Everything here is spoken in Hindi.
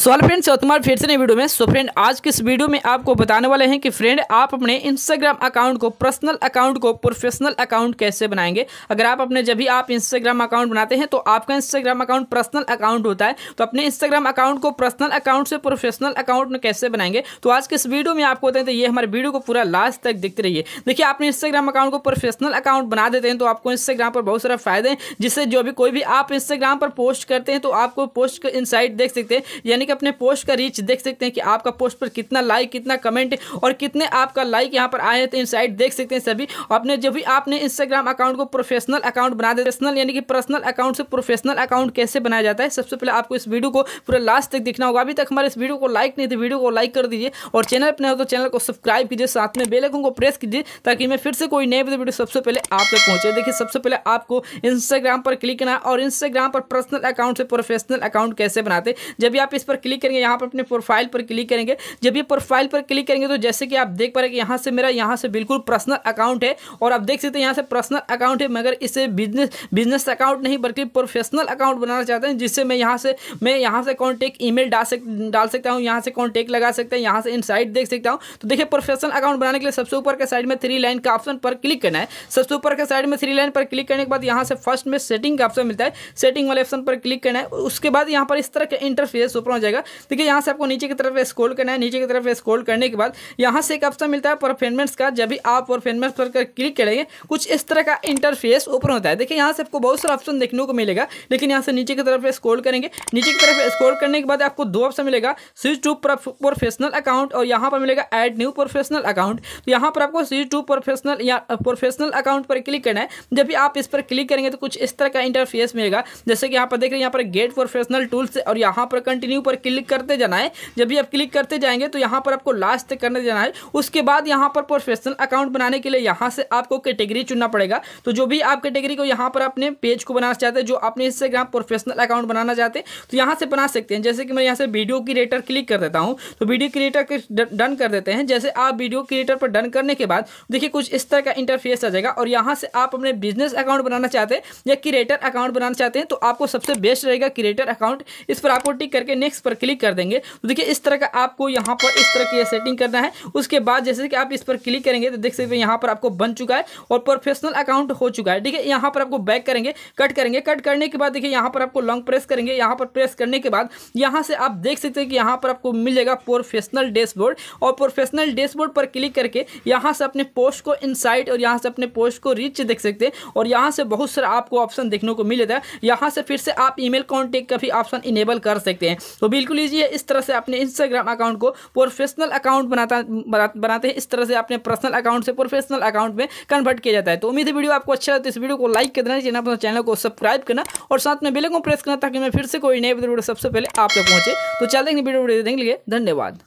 सोल फ्रेंड फ्रेंड्स तुम्हारे फिर से नई वीडियो में सो फ्रेंड आज के इस वीडियो में आपको बताने वाले हैं कि फ्रेंड आप अपने इंस्टाग्राम अकाउंट को पर्सनल अकाउंट को प्रोफेशनल अकाउंट कैसे बनाएंगे अगर आप अपने जब भी आप इंस्टाग्राम अकाउंट बनाते हैं तो आपका इंस्टाग्राम अकाउंट पर्सनल अकाउंट होता है तो अपने इंस्टाग्राम अकाउंट को पर्सनल अकाउंट से प्रोफेशनल अकाउंट में कैसे बनाएंगे तो आज के इस वीडियो में आपको बताएं तो ये हमारे वीडियो को पूरा लास्ट तक दिखते रहिए देखिए आपने इंस्टाग्राम अकाउंट को प्रोफेशनल अकाउंट बना देते हैं तो आपको इंस्टाग्राम पर बहुत सारा फायदे हैं जिससे जो भी कोई भी आप इंस्टाग्राम पर पोस्ट करते हैं तो आपको पोस्ट इनसाइट देख सकते हैं यानी जाके अपने पोस्ट का रीच देख सकते हैं कि आपका पोस्ट पर कितना लाइक कितना कमेंट और कितने आपका लाइक यहाँ पर आए हैं तो इनसाइट देख सकते हैं सभी अपने जब भी आपने इंस्टाग्राम अकाउंट को प्रोफेशनल अकाउंट बना दे पर्सनल यानी कि पर्सनल अकाउंट से प्रोफेशनल अकाउंट कैसे बनाया जाता है सबसे पहले आपको इस वीडियो को पूरा लास्ट तक देखना होगा अभी तक हमारे इस वीडियो को लाइक नहीं थे वीडियो को लाइक कर दीजिए और चैनल अपने हो तो चैनल को सब्सक्राइब कीजिए साथ में बेलकों को प्रेस कीजिए ताकि मैं फिर से कोई नए वीडियो सबसे पहले आप तक पहुंचे देखिए सबसे पहले आपको इंस्टाग्राम पर क्लिक करना और इंस्टाग्राम पर पर्सनल अकाउंट से प्रोफेशनल अकाउंट कैसे बनाते जब भी आप इस पर क्लिक करेंगे यहाँ पर अपने प्रोफाइल पर क्लिक करेंगे जब ये प्रोफाइल पर क्लिक करेंगे तो जैसे कि आप देख पा रहे हैं कि यहाँ से मेरा यहाँ से बिल्कुल पर्सनल अकाउंट है और आप देख सकते हैं यहाँ से पर्सनल अकाउंट है मगर इसे बिजनेस बिजनेस अकाउंट नहीं बल्कि प्रोफेशनल अकाउंट बनाना चाहते हैं जिससे मैं यहाँ से मैं यहाँ से कॉन्टेक्ट ई डाल सक डाल सकता हूँ यहाँ से कॉन्टेक्ट लगा सकते हैं यहाँ से इनसाइट देख सकता हूँ तो देखिए प्रोफेशनल अकाउंट बनाने के लिए सबसे ऊपर के साइड में थ्री लाइन का ऑप्शन पर क्लिक करना है सबसे ऊपर के साइड में थ्री लाइन पर क्लिक करने के बाद यहाँ से फर्स्ट में सेटिंग का ऑप्शन मिलता है सेटिंग वाले ऑप्शन पर क्लिक करना है उसके बाद यहाँ पर इस तरह का इंटरफेस ऊपर हो जाएगा जाएगा देखिए यहाँ से आपको नीचे की तरफ स्कोल करना है नीचे की तरफ स्कोल करने के बाद यहाँ से एक ऑप्शन मिलता है परफॉर्मेंस का जब भी आप परफॉर्मेंस पर क्लिक करेंगे कुछ इस तरह का इंटरफेस ओपन होता है देखिए यहाँ से आपको बहुत सारा ऑप्शन देखने को मिलेगा लेकिन यहाँ से नीचे की तरफ स्कोल करेंगे नीचे की तरफ स्कोल करने के बाद आपको दो ऑप्शन मिलेगा स्विच टू प्रोफेशनल अकाउंट और यहाँ पर मिलेगा एड न्यू प्रोफेशनल अकाउंट तो यहाँ पर आपको स्विच टू प्रोफेशनल या प्रोफेशनल अकाउंट पर क्लिक करना है जब भी आप इस पर क्लिक करेंगे तो कुछ इस तरह का इंटरफेस मिलेगा जैसे कि यहाँ पर देख रहे हैं यहाँ पर गेट प्रोफेशनल टूल्स और यहाँ पर कंटिन्यू पर क्लिक करते जाना है जब भी आप क्लिक करते जाएंगे तो यहाँ पर आपको लास्ट करने जाना है उसके बाद यहाँ पर प्रोफेशनल अकाउंट बनाने के लिए यहाँ से आपको कैटेगरी चुनना पड़ेगा तो जो भी आप कैटेगरी को यहाँ पर अपने पेज को बनाना चाहते हैं जो अपने इंस्टाग्राम प्रोफेशनल अकाउंट बनाना चाहते हैं तो यहाँ से बना सकते हैं जैसे कि मैं यहाँ से वीडियो क्रिएटर क्लिक कर देता हूँ तो वीडियो क्रिएटर डन कर देते हैं जैसे आप वीडियो क्रिएटर पर डन करने के बाद देखिए कुछ इस तरह का इंटरफेस आ जाएगा और यहाँ से आप अपने बिजनेस अकाउंट बनाना चाहते हैं या क्रिएटर अकाउंट बनाना चाहते हैं तो आपको सबसे बेस्ट रहेगा क्रिएटर अकाउंट इस पर आपको टिक करके नेक्स्ट पर क्लिक कर देंगे तो देखिए इस तरह का आपको यहाँ पर इस तरह की सेटिंग करना है उसके बाद जैसे कि आप इस पर क्लिक करेंगे तो देख सकते हैं यहाँ पर आपको बन चुका है और प्रोफेशनल अकाउंट हो चुका है ठीक है यहाँ पर आपको बैक करेंगे कट करेंगे कट करने के बाद देखिए यहाँ पर आपको लॉन्ग प्रेस करेंगे यहाँ पर प्रेस करने के बाद यहाँ से आप देख सकते हैं कि यहाँ पर आपको मिल जाएगा प्रोफेशनल डैशबोर्ड और प्रोफेशनल डैशबोर्ड पर क्लिक करके यहाँ से अपने पोस्ट को इनसाइट और यहाँ से अपने पोस्ट को रीच देख सकते हैं और यहाँ से बहुत सारा आपको ऑप्शन देखने को मिल जाता है यहाँ से फिर से आप ई मेल का भी ऑप्शन इनेबल कर सकते हैं तो भी बिल्कुल लीजिए इस तरह से अपने इंस्टाग्राम अकाउंट को प्रोफेशनल अकाउंट बनाता बना, बनाते हैं इस तरह से अपने पर्सनल अकाउंट से प्रोफेशनल अकाउंट में कन्वर्ट किया जाता है तो उम्मीद है वीडियो आपको अच्छा लगता है तो इस वीडियो को लाइक कर देना चैनल चैनल को सब्सक्राइब करना और साथ में बेलन को प्रेस करना ताकि मैं फिर से कोई नए वीडियो सबसे पहले आप तक पहुंचे तो चल देंगे वीडियो देखेंगे धन्यवाद